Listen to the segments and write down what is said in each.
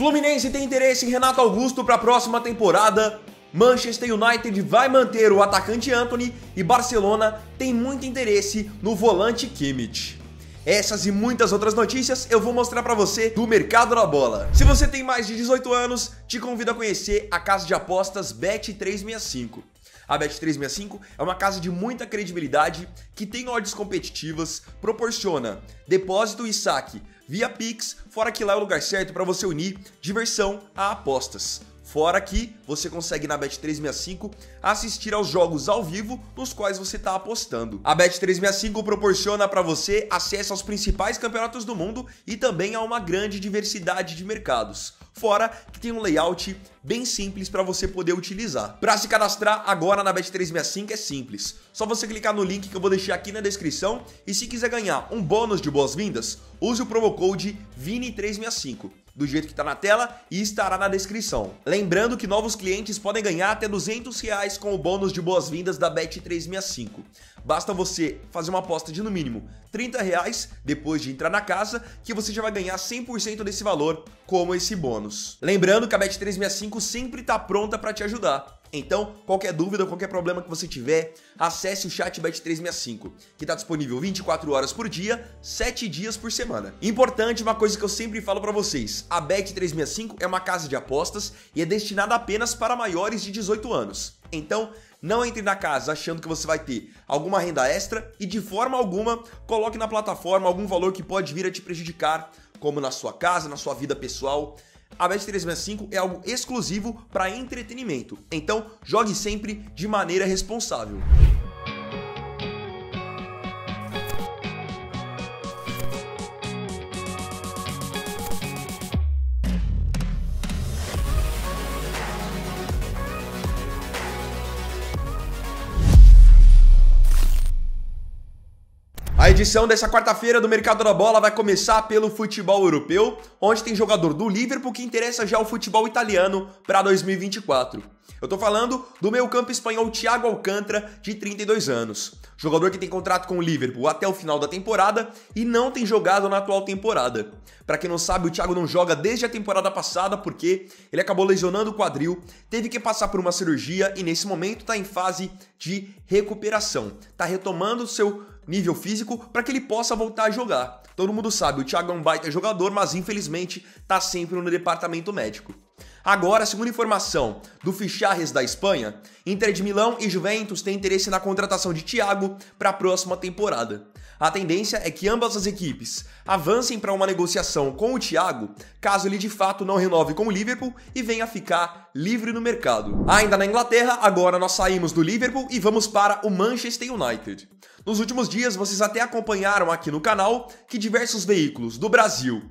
Fluminense tem interesse em Renato Augusto para a próxima temporada. Manchester United vai manter o atacante Anthony e Barcelona tem muito interesse no volante Kimmich. Essas e muitas outras notícias eu vou mostrar para você do mercado da bola. Se você tem mais de 18 anos, te convido a conhecer a casa de apostas Bet365. A Bet365 é uma casa de muita credibilidade que tem odds competitivas, proporciona depósito e saque via Pix, fora que lá é o lugar certo para você unir diversão a apostas. Fora que você consegue na Bet365 assistir aos jogos ao vivo nos quais você está apostando. A Bet365 proporciona para você acesso aos principais campeonatos do mundo e também a uma grande diversidade de mercados. Fora que tem um layout bem simples para você poder utilizar. Para se cadastrar agora na Bet365 é simples. Só você clicar no link que eu vou deixar aqui na descrição e se quiser ganhar um bônus de boas-vindas, use o promo code VINI365 do jeito que está na tela e estará na descrição. Lembrando que novos clientes podem ganhar até 200 reais com o bônus de boas-vindas da Bet365. Basta você fazer uma aposta de no mínimo 30 reais depois de entrar na casa que você já vai ganhar 100% desse valor como esse bônus. Lembrando que a Bet365 sempre está pronta para te ajudar. Então, qualquer dúvida, qualquer problema que você tiver, acesse o chat Bet365, que está disponível 24 horas por dia, 7 dias por semana. Importante, uma coisa que eu sempre falo para vocês, a Bet365 é uma casa de apostas e é destinada apenas para maiores de 18 anos. Então, não entre na casa achando que você vai ter alguma renda extra e de forma alguma coloque na plataforma algum valor que pode vir a te prejudicar, como na sua casa, na sua vida pessoal, a Bet365 é algo exclusivo para entretenimento, então jogue sempre de maneira responsável. edição dessa quarta-feira do Mercado da Bola vai começar pelo futebol europeu, onde tem jogador do Liverpool que interessa já o futebol italiano para 2024. Eu tô falando do meu campo espanhol Thiago Alcântara, de 32 anos. Jogador que tem contrato com o Liverpool até o final da temporada e não tem jogado na atual temporada. Para quem não sabe, o Thiago não joga desde a temporada passada porque ele acabou lesionando o quadril, teve que passar por uma cirurgia e nesse momento tá em fase de recuperação. Tá retomando o seu nível físico, para que ele possa voltar a jogar. Todo mundo sabe, o Thiago é um baita jogador, mas infelizmente está sempre no departamento médico. Agora, segundo informação do Ficharres da Espanha, Inter de Milão e Juventus têm interesse na contratação de Thiago para a próxima temporada. A tendência é que ambas as equipes avancem para uma negociação com o Thiago, caso ele de fato não renove com o Liverpool e venha ficar livre no mercado. Ainda na Inglaterra, agora nós saímos do Liverpool e vamos para o Manchester United. Nos últimos dias, vocês até acompanharam aqui no canal que diversos veículos do Brasil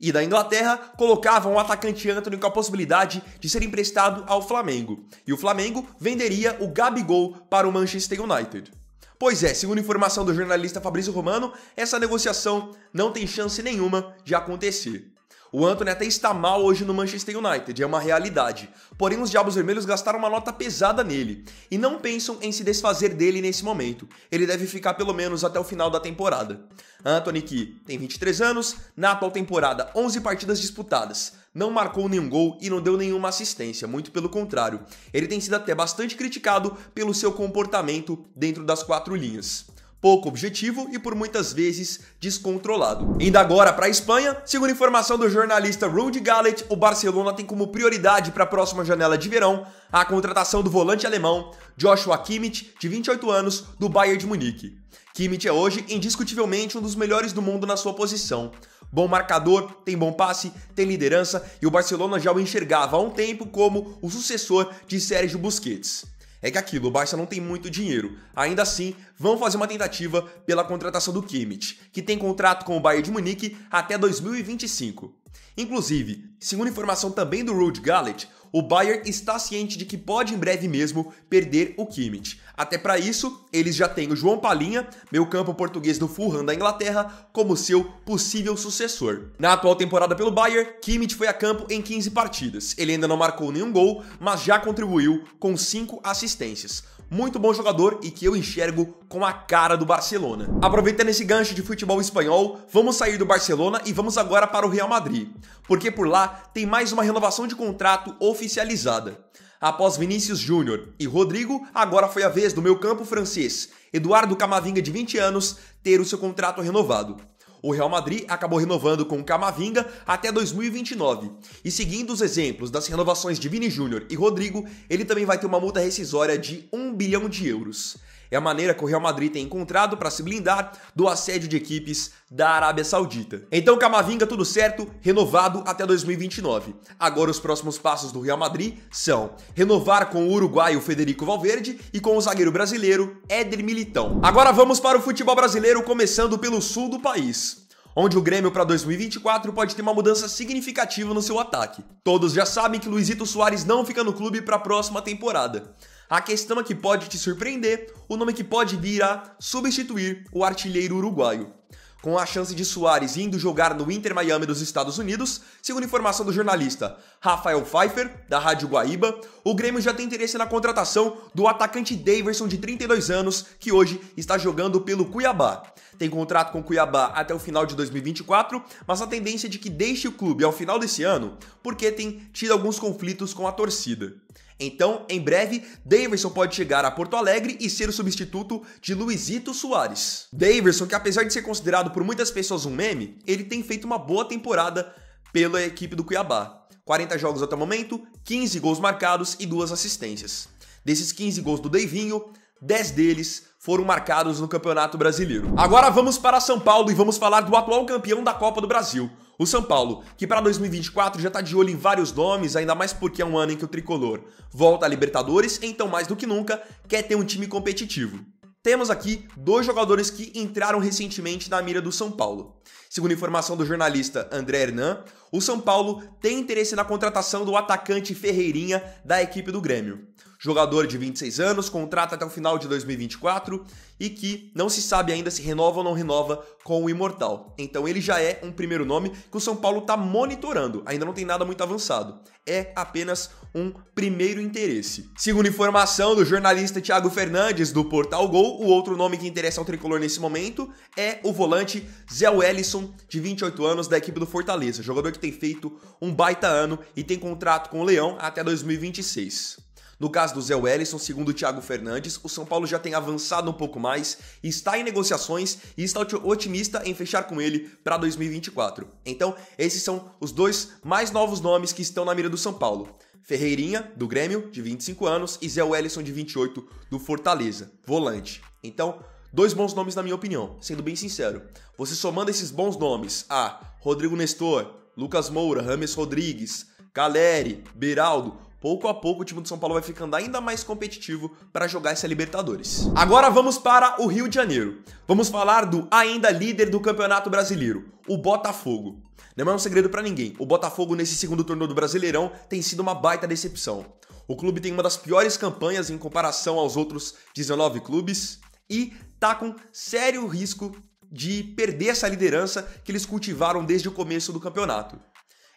e da Inglaterra colocavam o atacante Anthony com a possibilidade de ser emprestado ao Flamengo, e o Flamengo venderia o Gabigol para o Manchester United. Pois é, segundo informação do jornalista Fabrício Romano, essa negociação não tem chance nenhuma de acontecer. O Anthony até está mal hoje no Manchester United, é uma realidade. Porém, os Diabos Vermelhos gastaram uma nota pesada nele e não pensam em se desfazer dele nesse momento. Ele deve ficar pelo menos até o final da temporada. Anthony, que tem 23 anos, na atual temporada 11 partidas disputadas, não marcou nenhum gol e não deu nenhuma assistência, muito pelo contrário. Ele tem sido até bastante criticado pelo seu comportamento dentro das quatro linhas pouco objetivo e por muitas vezes descontrolado. Ainda agora para a Espanha, segundo informação do jornalista Rudy Gallet, o Barcelona tem como prioridade para a próxima janela de verão a contratação do volante alemão Joshua Kimmich, de 28 anos, do Bayern de Munique. Kimmich é hoje indiscutivelmente um dos melhores do mundo na sua posição. Bom marcador, tem bom passe, tem liderança e o Barcelona já o enxergava há um tempo como o sucessor de Sérgio Busquets. É que aquilo, o Barça não tem muito dinheiro. Ainda assim, vão fazer uma tentativa pela contratação do Kimmich, que tem contrato com o Bayern de Munique até 2025. Inclusive, segundo informação também do Rude Gullet, o Bayern está ciente de que pode em breve mesmo perder o Kimmich. Até para isso, eles já têm o João Palinha, meio campo português do Fulham da Inglaterra, como seu possível sucessor. Na atual temporada pelo Bayern, Kimmich foi a campo em 15 partidas. Ele ainda não marcou nenhum gol, mas já contribuiu com 5 assistências muito bom jogador e que eu enxergo com a cara do Barcelona. Aproveitando esse gancho de futebol espanhol, vamos sair do Barcelona e vamos agora para o Real Madrid, porque por lá tem mais uma renovação de contrato oficializada. Após Vinícius Júnior e Rodrigo, agora foi a vez do meu campo francês, Eduardo Camavinga, de 20 anos, ter o seu contrato renovado. O Real Madrid acabou renovando com Camavinga até 2029. E seguindo os exemplos das renovações de Vini Júnior e Rodrigo, ele também vai ter uma multa rescisória de 1 bilhão de euros é a maneira que o Real Madrid tem encontrado para se blindar do assédio de equipes da Arábia Saudita. Então, Camavinga, tudo certo, renovado até 2029. Agora, os próximos passos do Real Madrid são renovar com o uruguaio Federico Valverde e com o zagueiro brasileiro Éder Militão. Agora vamos para o futebol brasileiro, começando pelo sul do país onde o Grêmio para 2024 pode ter uma mudança significativa no seu ataque. Todos já sabem que Luizito Soares não fica no clube para a próxima temporada a questão é que pode te surpreender o nome que pode vir a substituir o artilheiro uruguaio. Com a chance de Soares indo jogar no Inter Miami dos Estados Unidos, segundo informação do jornalista Rafael Pfeiffer, da Rádio Guaíba, o Grêmio já tem interesse na contratação do atacante Daverson, de 32 anos, que hoje está jogando pelo Cuiabá. Tem contrato com o Cuiabá até o final de 2024, mas a tendência é de que deixe o clube ao final desse ano, porque tem tido alguns conflitos com a torcida. Então, em breve, Davidson pode chegar a Porto Alegre e ser o substituto de Luizito Soares. Davidson, que apesar de ser considerado por muitas pessoas um meme, ele tem feito uma boa temporada pela equipe do Cuiabá. 40 jogos até o momento, 15 gols marcados e duas assistências. Desses 15 gols do Deivinho, 10 deles foram marcados no Campeonato Brasileiro. Agora vamos para São Paulo e vamos falar do atual campeão da Copa do Brasil. O São Paulo, que para 2024 já está de olho em vários nomes, ainda mais porque é um ano em que o tricolor volta a Libertadores, então mais do que nunca quer ter um time competitivo temos aqui dois jogadores que entraram recentemente na mira do São Paulo. Segundo informação do jornalista André Hernan, o São Paulo tem interesse na contratação do atacante Ferreirinha da equipe do Grêmio. Jogador de 26 anos, contrata até o final de 2024 e que não se sabe ainda se renova ou não renova com o Imortal. Então ele já é um primeiro nome que o São Paulo está monitorando, ainda não tem nada muito avançado. É apenas um primeiro interesse. Segundo informação do jornalista Thiago Fernandes do Portal Gol, o outro nome que interessa ao tricolor nesse momento é o volante Zé Wellison, de 28 anos, da equipe do Fortaleza, jogador que tem feito um baita ano e tem contrato com o Leão até 2026. No caso do Zé Wellison, segundo o Thiago Fernandes, o São Paulo já tem avançado um pouco mais, está em negociações e está otimista em fechar com ele para 2024. Então, esses são os dois mais novos nomes que estão na mira do São Paulo. Ferreirinha, do Grêmio, de 25 anos, e Zé Wellison, de 28, do Fortaleza, volante. Então, dois bons nomes na minha opinião, sendo bem sincero. Você somando esses bons nomes a Rodrigo Nestor, Lucas Moura, Rames Rodrigues, Galeri, Beraldo, pouco a pouco o time do São Paulo vai ficando ainda mais competitivo para jogar essa Libertadores. Agora vamos para o Rio de Janeiro. Vamos falar do ainda líder do Campeonato Brasileiro, o Botafogo. Não é um segredo para ninguém, o Botafogo nesse segundo turno do Brasileirão tem sido uma baita decepção. O clube tem uma das piores campanhas em comparação aos outros 19 clubes e tá com sério risco de perder essa liderança que eles cultivaram desde o começo do campeonato.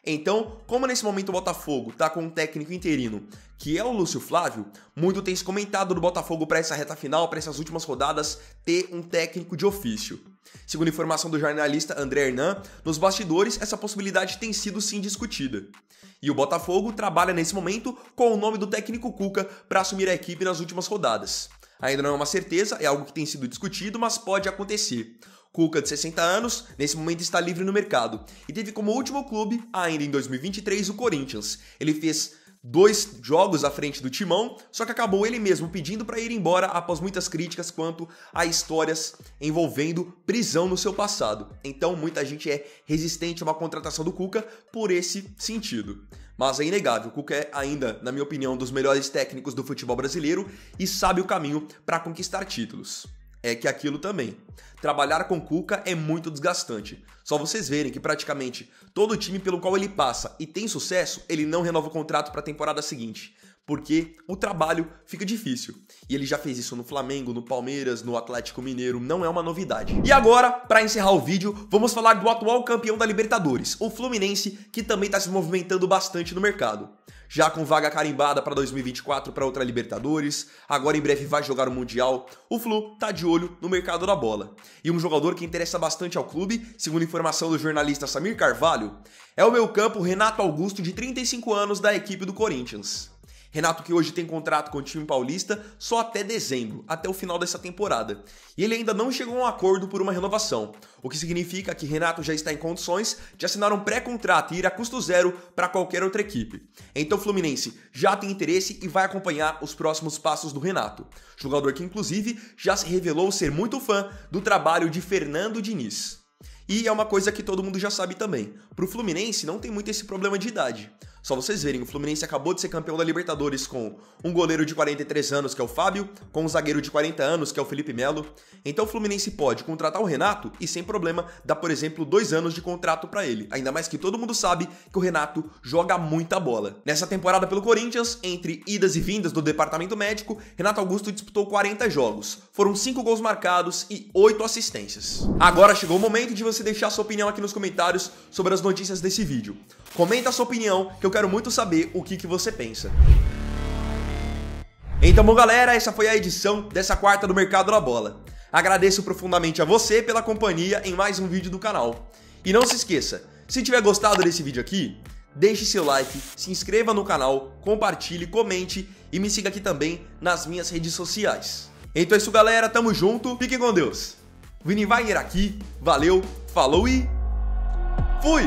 Então, como nesse momento o Botafogo está com um técnico interino, que é o Lúcio Flávio, muito tem se comentado do Botafogo para essa reta final, para essas últimas rodadas, ter um técnico de ofício. Segundo informação do jornalista André Hernan, nos bastidores essa possibilidade tem sido sim discutida. E o Botafogo trabalha nesse momento com o nome do técnico Cuca para assumir a equipe nas últimas rodadas. Ainda não é uma certeza, é algo que tem sido discutido, mas pode acontecer. Cuca, de 60 anos, nesse momento está livre no mercado e teve como último clube, ainda em 2023, o Corinthians. Ele fez dois jogos à frente do Timão, só que acabou ele mesmo pedindo para ir embora após muitas críticas quanto a histórias envolvendo prisão no seu passado. Então muita gente é resistente a uma contratação do Cuca por esse sentido. Mas é inegável, o Cuca é ainda, na minha opinião, um dos melhores técnicos do futebol brasileiro e sabe o caminho para conquistar títulos é que aquilo também. Trabalhar com Cuca é muito desgastante. Só vocês verem que praticamente todo time pelo qual ele passa e tem sucesso, ele não renova o contrato para a temporada seguinte, porque o trabalho fica difícil. E ele já fez isso no Flamengo, no Palmeiras, no Atlético Mineiro, não é uma novidade. E agora, para encerrar o vídeo, vamos falar do atual campeão da Libertadores, o Fluminense, que também está se movimentando bastante no mercado já com vaga carimbada para 2024 para outra Libertadores, agora em breve vai jogar o Mundial. O Flu tá de olho no mercado da bola. E um jogador que interessa bastante ao clube, segundo informação do jornalista Samir Carvalho, é o meio-campo Renato Augusto de 35 anos da equipe do Corinthians. Renato que hoje tem contrato com o time paulista só até dezembro, até o final dessa temporada. E ele ainda não chegou a um acordo por uma renovação, o que significa que Renato já está em condições de assinar um pré-contrato e ir a custo zero para qualquer outra equipe. Então o Fluminense já tem interesse e vai acompanhar os próximos passos do Renato, jogador que inclusive já se revelou ser muito fã do trabalho de Fernando Diniz. E é uma coisa que todo mundo já sabe também. Para o Fluminense não tem muito esse problema de idade. Só vocês verem, o Fluminense acabou de ser campeão da Libertadores com um goleiro de 43 anos, que é o Fábio, com um zagueiro de 40 anos, que é o Felipe Melo. Então o Fluminense pode contratar o Renato e sem problema dar, por exemplo, dois anos de contrato para ele. Ainda mais que todo mundo sabe que o Renato joga muita bola. Nessa temporada pelo Corinthians, entre idas e vindas do departamento médico, Renato Augusto disputou 40 jogos. Foram 5 gols marcados e 8 assistências. Agora chegou o momento de você deixar sua opinião aqui nos comentários sobre as notícias desse vídeo. Comenta a sua opinião que eu eu quero muito saber o que, que você pensa. Então, bom, galera, essa foi a edição dessa quarta do Mercado da Bola. Agradeço profundamente a você pela companhia em mais um vídeo do canal. E não se esqueça, se tiver gostado desse vídeo aqui, deixe seu like, se inscreva no canal, compartilhe, comente e me siga aqui também nas minhas redes sociais. Então é isso, galera, tamo junto, fique com Deus. Vini Wagner aqui, valeu, falou e fui!